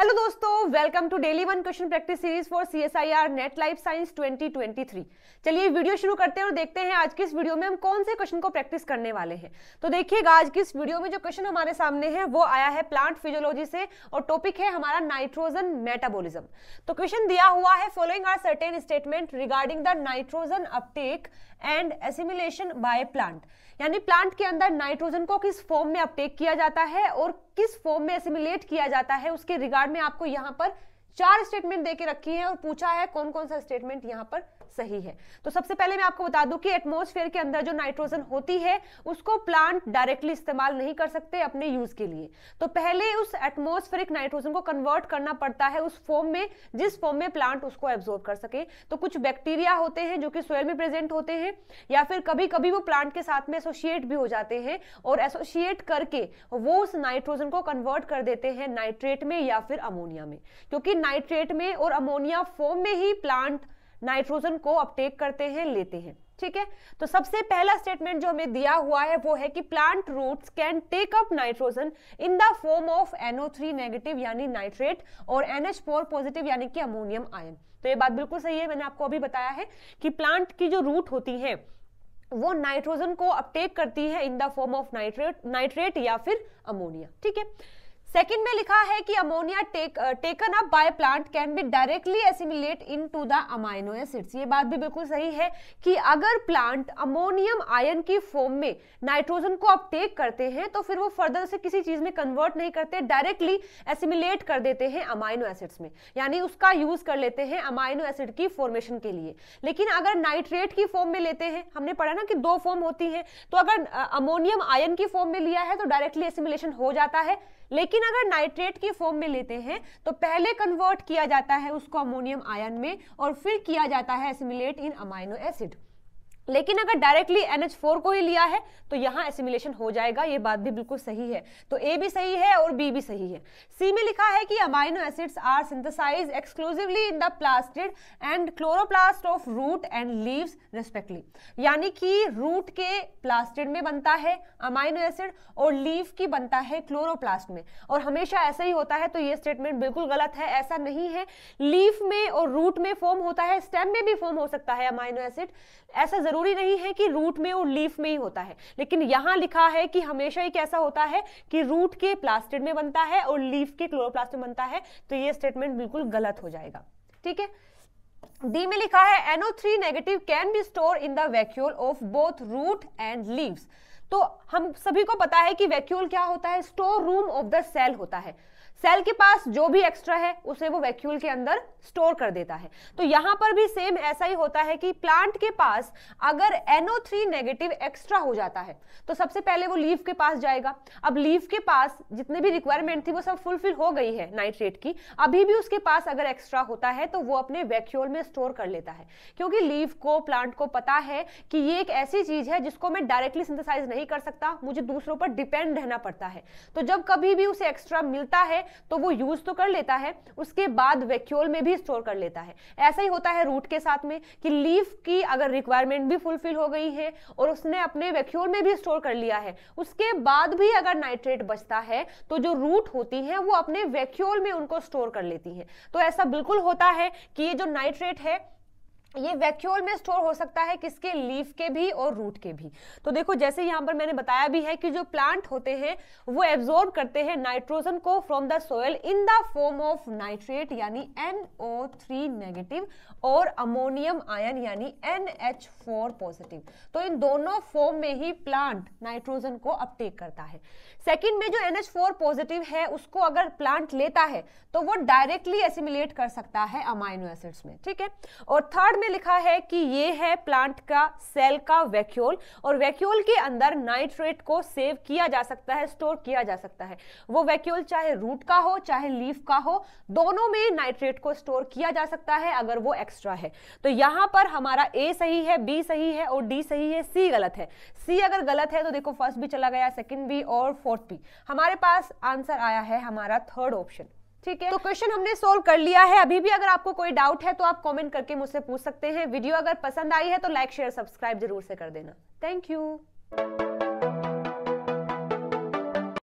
hello दोस्तों welcome to daily one question practice series for CSIR NET life science 2023 चलिए video शुरू करते हैं और देखते हैं आज की इस वीडियो में हम कौन से क्वेश्चन को प्रैक्टिस करने वाले हैं तो देखिएगा आज की इस वीडियो में जो क्वेश्चन हमारे सामने है वो आया है प्लांट फिजियोलॉजी से और टॉपिक है हमारा नाइट्रोजन मेटाबोलिज्म तो क्वेश्चन दिया हुआ है following are certain statement regarding the nitrogen uptake and assimilation by plant यानी प्लांट के अंदर नाइट्रोजन को किस फॉर्म में अपटेक किया जाता है और किस फॉर्म में एसिमिलेट किया जाता है उसके रिगार्ड में आपको यहाँ पर चार स्टेटमेंट देके रखी है और पूछा है कौन कौन सा स्टेटमेंट यहाँ पर सही है तो सबसे पहले मैं आपको बता दूं कि एटमोसफेयर के अंदर जो नाइट्रोजन होती है उसको प्लांट डायरेक्टली इस्तेमाल नहीं कर सकते अपने यूज के लिए तो पहले उस एटमोस्फेरिक नाइट्रोजन को कन्वर्ट करना पड़ता है उस फॉर्म में जिस फॉर्म में प्लांट उसको एब्जॉर्ब कर सके तो कुछ बैक्टीरिया होते हैं जो कि सोयल में प्रेजेंट होते हैं या फिर कभी कभी वो प्लांट के साथ में एसोशिएट भी हो जाते हैं और एसोशिएट करके वो उस नाइट्रोजन को कन्वर्ट कर देते हैं नाइट्रेट में या फिर अमोनिया में क्योंकि नाइट्रेट में और अमोनिया फॉर्म में ही प्लांट नाइट्रोजन को अपटेक करते हैं लेते हैं ठीक है तो सबसे पहला स्टेटमेंट जो हमें दिया हुआ है वो है कि plant roots can take up nitrogen in the form of three negative यानी नाइट्रेट और फोर पॉजिटिव यानी कि अमोनियम आयन तो ये बात बिल्कुल सही है मैंने आपको अभी बताया है कि प्लांट की जो रूट होती है वो नाइट्रोजन को अपटेक करती है in the form of nitrate nitrate या फिर अमोनिया ठीक है सेकंड में लिखा है कि ammonia take, taken up by plant can be directly assimilate into the amino acids ये बात भी बिल्कुल सही है कि अगर प्लांट अमोनियम आयन की फॉर्म में नाइट्रोजन को आप टेक करते हैं तो फिर वो फर्दर से किसी चीज में कन्वर्ट नहीं करते डायरेक्टली एसिमिलेट कर देते हैं अमाइनो एसिड्स में यानी उसका यूज कर लेते हैं अमाइनो एसिड की फॉर्मेशन के लिए लेकिन अगर नाइट्रेट की फॉर्म में लेते हैं हमने पढ़ा ना कि दो फॉर्म होती है तो अगर अमोनियम uh, आयन की फॉर्म में लिया है तो डायरेक्टली एसिमिलेशन हो जाता है लेकिन अगर नाइट्रेट की फॉर्म में लेते हैं तो पहले कन्वर्ट किया जाता है उसको अमोनियम आयन में और फिर किया जाता है एसिमिलेट इन अमाइनो एसिड लेकिन अगर डायरेक्टली एन को ही लिया है तो यहाँ एसिमिलेशन हो जाएगा ये बात भी बिल्कुल सही है तो ए भी सही है और बी भी सही है सी में लिखा है कि amino acids are synthesize exclusively in the plastid and chloroplast of root and leaves respectively यानी कि रूट के प्लास्टिड में बनता है अमाइनो एसिड और लीव की बनता है क्लोरोप्लास्ट में और हमेशा ऐसा ही होता है तो ये स्टेटमेंट बिल्कुल गलत है ऐसा नहीं है लीव में और रूट में फॉर्म होता है स्टेम में भी फॉर्म हो सकता है अमाइनो एसिड ऐसा जरूर जरूरी नहीं है कि रूट में और लीफ में ही होता है लेकिन यहां लिखा है कि हमेशा ही कैसा होता है कि रूट के प्लास्टिड में बनता है और लीफ के क्लोरोप्लास्ट में बनता है तो ये स्टेटमेंट बिल्कुल गलत हो जाएगा ठीक है डी में लिखा है NO three negative can be store in the vacuole of both root and leaves तो हम सभी को पता है कि वैक्यूल क्या होता है store room of the cell होता है सेल के पास जो भी एक्स्ट्रा है उसे वो वैक्यूल के अंदर स्टोर कर देता है तो यहां पर भी सेम ऐसा ही होता है कि प्लांट के पास अगर थ्री नेगेटिव एक्स्ट्रा हो जाता है तो सबसे पहले वो लीफ के पास जाएगा अब लीफ के पास जितने भी रिक्वायरमेंट थी वो सब फुलफिल हो गई है नाइट्रेट की अभी भी उसके पास अगर एक्स्ट्रा होता है तो वो अपने वैक्यूल में स्टोर कर लेता है क्योंकि लीफ को प्लांट को पता है कि ये एक ऐसी चीज है जिसको मैं डायरेक्टली सिंथेसाइज नहीं नहीं कर सकता मुझे दूसरों पर डिपेंड रहना पड़ता है तो जब कभी भी उसे एक्स्ट्रा मिलता है तो वो यूज तो कर लेता है उसके बाद वैक्यूल में भी स्टोर कर लेता है ऐसा ही होता है रूट के साथ में कि लीफ की अगर रिक्वायरमेंट भी फुलफिल हो गई है और उसने अपने वैक्यूल में भी स्टोर कर लिया है उसके बाद भी अगर नाइट्रेट बचता है तो जो रूट होती है वो अपने वैक्यूल में उनको स्टोर कर लेती है तो ऐसा बिल्कुल होता है कि ये जो नाइट्रेट है ये वैक्यूल में स्टोर हो सकता है किसके लीफ के भी और रूट के भी तो देखो जैसे यहां पर मैंने बताया भी है कि जो प्लांट होते हैं वो एब्जॉर्ब करते हैं नाइट्रोजन को from the soil in the form of nitrate यानी NO3 नेगेटिव और अमोनियम आयन यानी NH4 पॉजिटिव तो इन दोनों फॉर्म में ही प्लांट नाइट्रोजन को अपटेक करता है सेकेंड में जो फोर पॉजिटिव है उसको अगर प्लांट लेता है तो वो डायरेक्टली एसिमिलेट कर सकता है अमाइनो एसिड्स में ठीक है और थर्ड में लिखा है कि ये है प्लांट का सेल का वैक्यूल और वैक्यूल के अंदर नाइट्रेट को सेव किया जा सकता है स्टोर किया जा सकता है वो वैक्यूल चाहे रूट का हो चाहे लीफ का हो दोनों में नाइट्रेट को स्टोर किया जा सकता है अगर वो एक्स्ट्रा है तो यहां पर हमारा ए सही है बी सही है और डी सही है सी गलत है सी अगर गलत है तो देखो फर्स्ट भी चला गया सेकेंड भी और फोर्थ भी हमारे पास आंसर आया है हमारा थर्ड ऑप्शन ठीक है तो क्वेश्चन हमने सोल्व कर लिया है अभी भी अगर आपको कोई डाउट है तो आप कमेंट करके मुझसे पूछ सकते हैं वीडियो अगर पसंद आई है तो लाइक शेयर सब्सक्राइब जरूर से कर देना थैंक यू